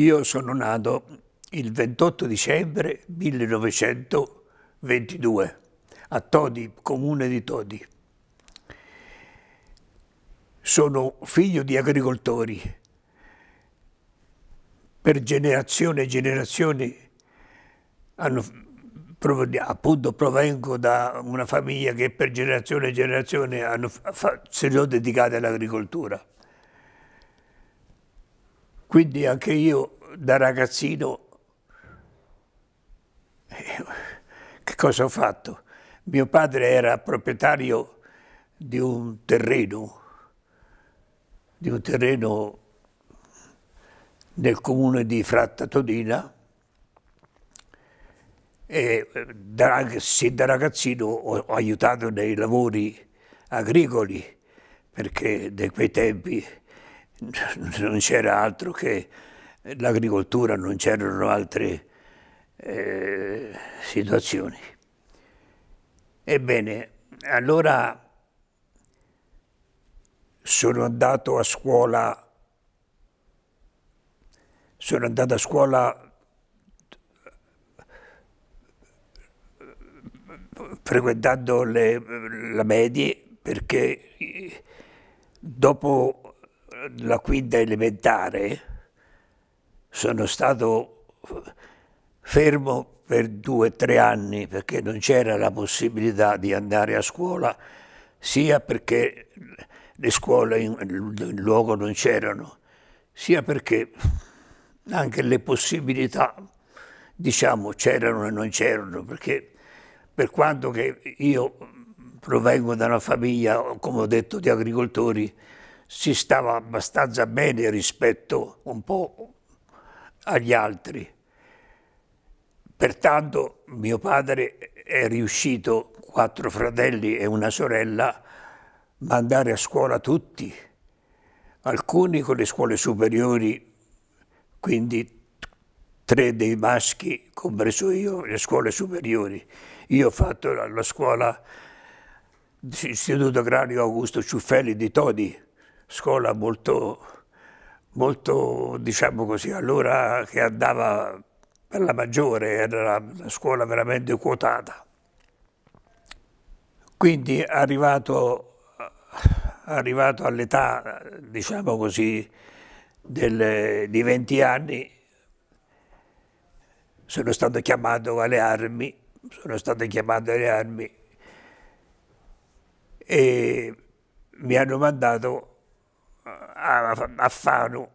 Io sono nato il 28 dicembre 1922 a Todi, comune di Todi. Sono figlio di agricoltori. Per generazione e generazioni hanno, appunto provengo da una famiglia che per generazione e generazione hanno, si sono dedicata all'agricoltura. Quindi anche io da ragazzino, che cosa ho fatto? Mio padre era proprietario di un terreno, di un terreno nel comune di Fratta e da, sin da ragazzino ho, ho aiutato nei lavori agricoli perché da quei tempi cioè, non c'era altro che l'agricoltura, non c'erano altre eh, situazioni. Ebbene, allora sono andato a scuola sono andato a scuola frequentando le, la medie perché eh, dopo la quinta elementare sono stato fermo per due o tre anni perché non c'era la possibilità di andare a scuola, sia perché le scuole in, in luogo non c'erano, sia perché anche le possibilità, diciamo, c'erano e non c'erano, perché per quanto che io provengo da una famiglia, come ho detto, di agricoltori, si stava abbastanza bene rispetto un po' agli altri. Pertanto mio padre è riuscito, quattro fratelli e una sorella, a mandare a scuola tutti, alcuni con le scuole superiori, quindi tre dei maschi, compreso io, le scuole superiori. Io ho fatto la scuola dell'Istituto Agrario Augusto Ciuffelli di Todi, scuola molto, molto diciamo così, allora che andava per la maggiore, era la scuola veramente quotata. Quindi arrivato, arrivato all'età, diciamo così, del, di 20 anni, sono stato chiamato alle armi, sono stato chiamato alle armi e mi hanno mandato a, a Fano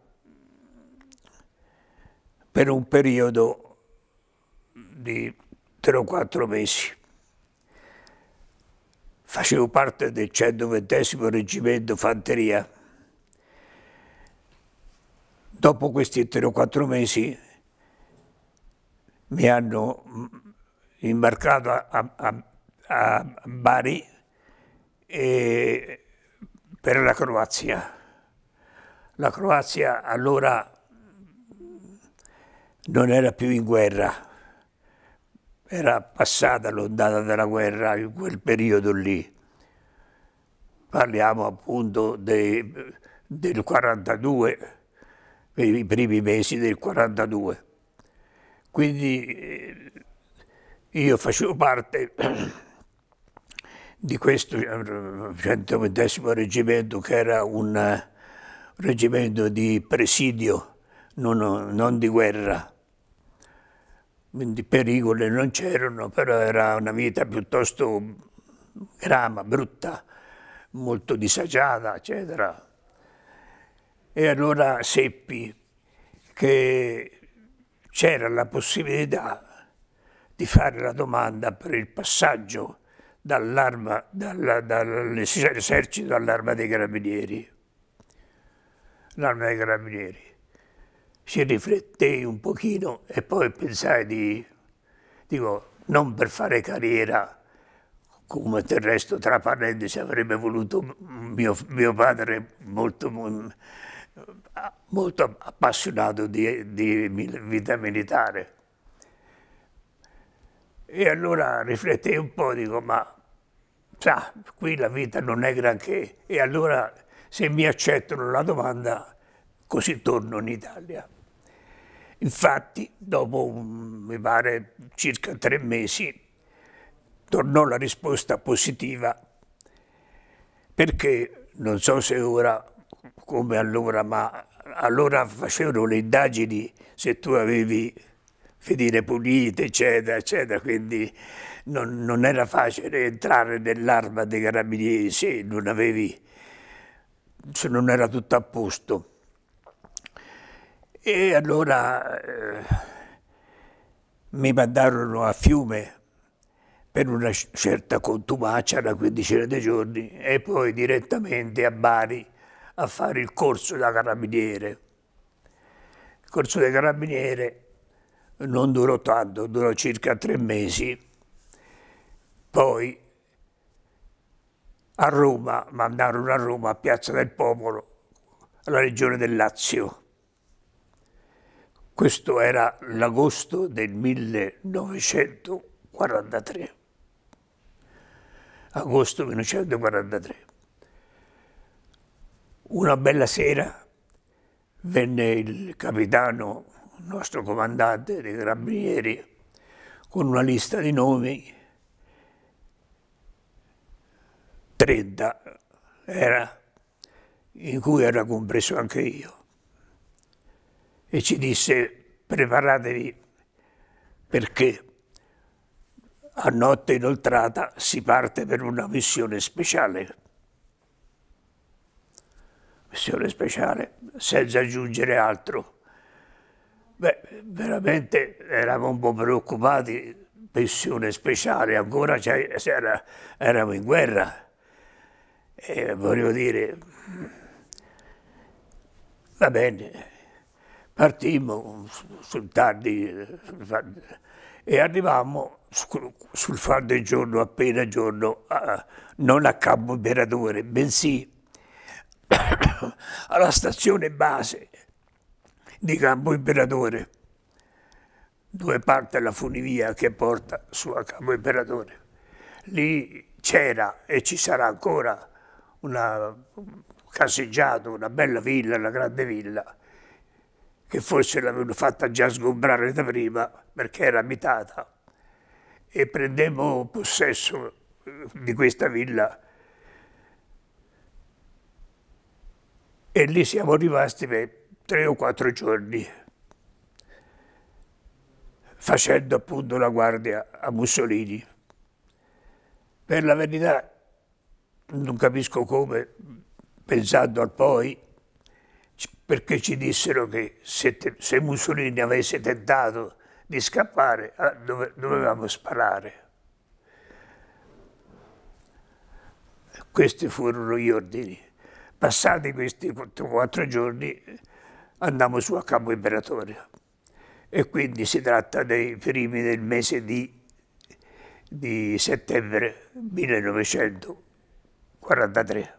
per un periodo di 3 o 4 mesi. Facevo parte del 120 Reggimento Fanteria. Dopo questi 3 o 4 mesi mi hanno imbarcato a, a, a Bari e eh, per la Croazia. La Croazia allora non era più in guerra, era passata l'ondata della guerra in quel periodo lì. Parliamo appunto dei, del 42, i primi mesi del 42. Quindi eh, io facevo parte di questo 120 reggimento che era un reggimento di presidio, non, non di guerra. Quindi pericoli non c'erano, però era una vita piuttosto grama, brutta, molto disagiata, eccetera. E allora seppi che c'era la possibilità di fare la domanda per il passaggio dall'esercito dall all'arma dei carabinieri l'arma dei carabinieri. Ci riflettei un pochino e poi pensai di, dico, non per fare carriera, come del resto tra parentesi avrebbe voluto mio, mio padre molto, molto appassionato di, di vita militare. E allora riflettei un po', dico, ma sa, qui la vita non è granché. E allora se mi accettano la domanda, così torno in Italia. Infatti, dopo mm, mi pare circa tre mesi, tornò la risposta positiva, perché non so se ora, come allora, ma allora facevano le indagini se tu avevi fedine pulite, eccetera, eccetera, quindi non, non era facile entrare nell'arma dei carabinieri se non avevi se non era tutto a posto. E allora eh, mi mandarono a Fiume per una certa contumacia, una quindicina di giorni, e poi direttamente a Bari a fare il corso da carabiniere. Il corso da carabiniere non durò tanto, durò circa tre mesi. Poi a Roma, mandarono a Roma, a Piazza del Popolo, alla regione del Lazio. Questo era l'agosto del 1943. Agosto 1943. Una bella sera venne il capitano, il nostro comandante dei carabinieri, con una lista di nomi 30 era, in cui era compreso anche io. E ci disse preparatevi perché a notte inoltrata si parte per una missione speciale. Missione speciale, senza aggiungere altro. Beh, veramente eravamo un po' preoccupati, missione speciale, ancora era, eravamo in guerra. E volevo dire, va bene, partimmo sul tardi e arrivammo sul, sul far del giorno, appena giorno, a, non a Campo Imperatore, bensì alla stazione base di Campo Imperatore, dove parte la funivia che porta su a Campo Imperatore. Lì c'era e ci sarà ancora una caseggiata, una bella villa, una grande villa, che forse l'avevano fatta già sgombrare da prima perché era abitata. E prendemmo possesso eh, di questa villa e lì siamo rimasti per tre o quattro giorni facendo appunto la guardia a Mussolini. Per la verità non capisco come, pensando al poi, perché ci dissero che se, se Mussolini avesse tentato di scappare ah, dove, dovevamo sparare. Questi furono gli ordini. Passati questi 4-4 giorni andammo su a Campo Imperatorio. e quindi si tratta dei primi del mese di, di settembre 1900. ورددره